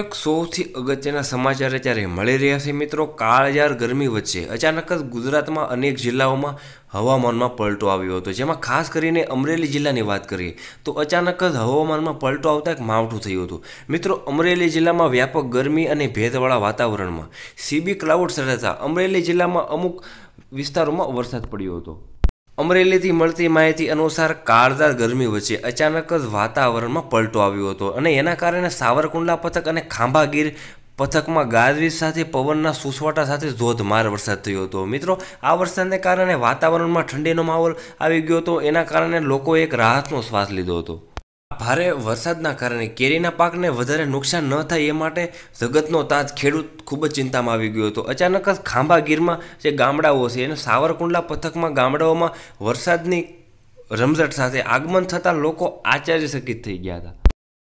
એક સૌથી અગત્યના સમાચાર અત્યારે મળી રહ્યા છે મિત્રો કાળજાર ગરમી વચ્ચે અચાનક જ ગુજરાતમાં અનેક જિલ્લાઓમાં હવામાનમાં પલટો આવ્યો હતો જેમાં ખાસ કરીને અમરેલી જિલ્લાની વાત કરીએ તો અચાનક જ હવામાનમાં પલટો આવતા એક માવઠું થયું હતું મિત્રો અમરેલી જિલ્લામાં વ્યાપક ગરમી અને ભેદવાળા વાતાવરણમાં સીબી ક્લાઉડ સર્જાતા અમરેલી જિલ્લામાં અમુક વિસ્તારોમાં વરસાદ પડ્યો હતો અમરેલીથી મળતી માહિતી અનુસાર કાળદાર ગરમી વચ્ચે અચાનક જ વાતાવરણમાં પલટો આવ્યો હતો અને એના કારણે સાવરકુંડલા પથક અને ખાંભાગીર પથકમાં ગાજવીજ સાથે પવનના સુસવાટા સાથે ધોધમાર વરસાદ થયો હતો મિત્રો આ વરસાદને કારણે વાતાવરણમાં ઠંડીનો માહોલ આવી ગયો હતો એના કારણે લોકોએ એક રાહતનો શ્વાસ લીધો હતો ભારે વરસાદના કારણે કેરીના પાકને વધારે નુકસાન ન થાય એ માટે જગતનો તાજ ખેડૂત ખૂબ જ ચિંતામાં આવી ગયો હતો અચાનક જ ખાંભાગીરમાં જે ગામડાઓ છે એને સાવરકુંડલા પથકમાં ગામડાઓમાં વરસાદની રમઝટ સાથે આગમન થતાં લોકો આશ્ચર્યચકિત થઈ ગયા હતા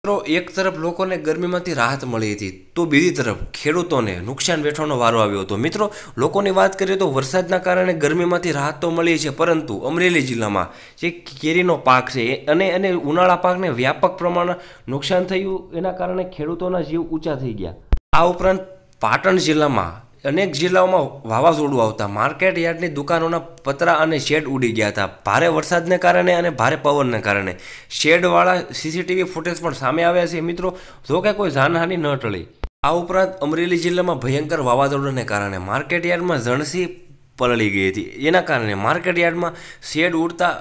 મિત્રો એક તરફ લોકોને ગરમીમાંથી રાહત મળી હતી તો બીજી તરફ ખેડૂતોને નુકસાન વેઠવાનો વારો આવ્યો હતો મિત્રો લોકોની વાત કરીએ તો વરસાદના કારણે ગરમીમાંથી રાહત તો મળી છે પરંતુ અમરેલી જિલ્લામાં જે કેરીનો પાક છે અને અને ઉનાળા પાકને વ્યાપક પ્રમાણમાં નુકસાન થયું એના કારણે ખેડૂતોના જીવ ઊંચા થઈ ગયા આ ઉપરાંત પાટણ જિલ્લામાં અનેક જિલ્લાઓમાં વાવાઝોડું આવતા માર્કેટ યાર્ડની દુકાનોના પતરા અને શેડ ઉડી ગયા હતા ભારે વરસાદને કારણે અને ભારે પવનને કારણે શેડવાળા સીસીટીવી ફૂટેજ પણ સામે આવ્યા છે મિત્રો જો કે કોઈ જાનહાનિ ન ટળી આ ઉપરાંત અમરેલી જિલ્લામાં ભયંકર વાવાઝોડાને કારણે માર્કેટ યાર્ડમાં ઝણસી પલળી ગઈ હતી એના કારણે માર્કેટ યાર્ડમાં શેડ ઉડતા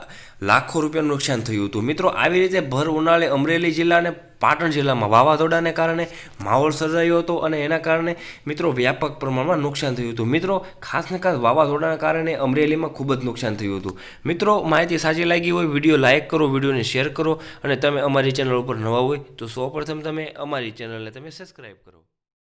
લાખો રૂપિયાનું નુકસાન થયું હતું મિત્રો આવી રીતે ભર ઉનાળે અમરેલી જિલ્લા અને પાટણ જિલ્લામાં વાવાઝોડાને કારણે માહોલ સર્જાયો હતો અને એના કારણે મિત્રો વ્યાપક પ્રમાણમાં નુકસાન થયું હતું મિત્રો ખાસ ને ખાસ વાવાઝોડાના કારણે અમરેલીમાં ખૂબ જ નુકસાન થયું હતું મિત્રો માહિતી સાચી લાગી હોય વિડીયો લાઇક કરો વિડીયોને શેર કરો અને તમે અમારી ચેનલ ઉપર નવા હોય તો સૌપ્રથમ તમે અમારી ચેનલને તમે સબસ્ક્રાઈબ કરો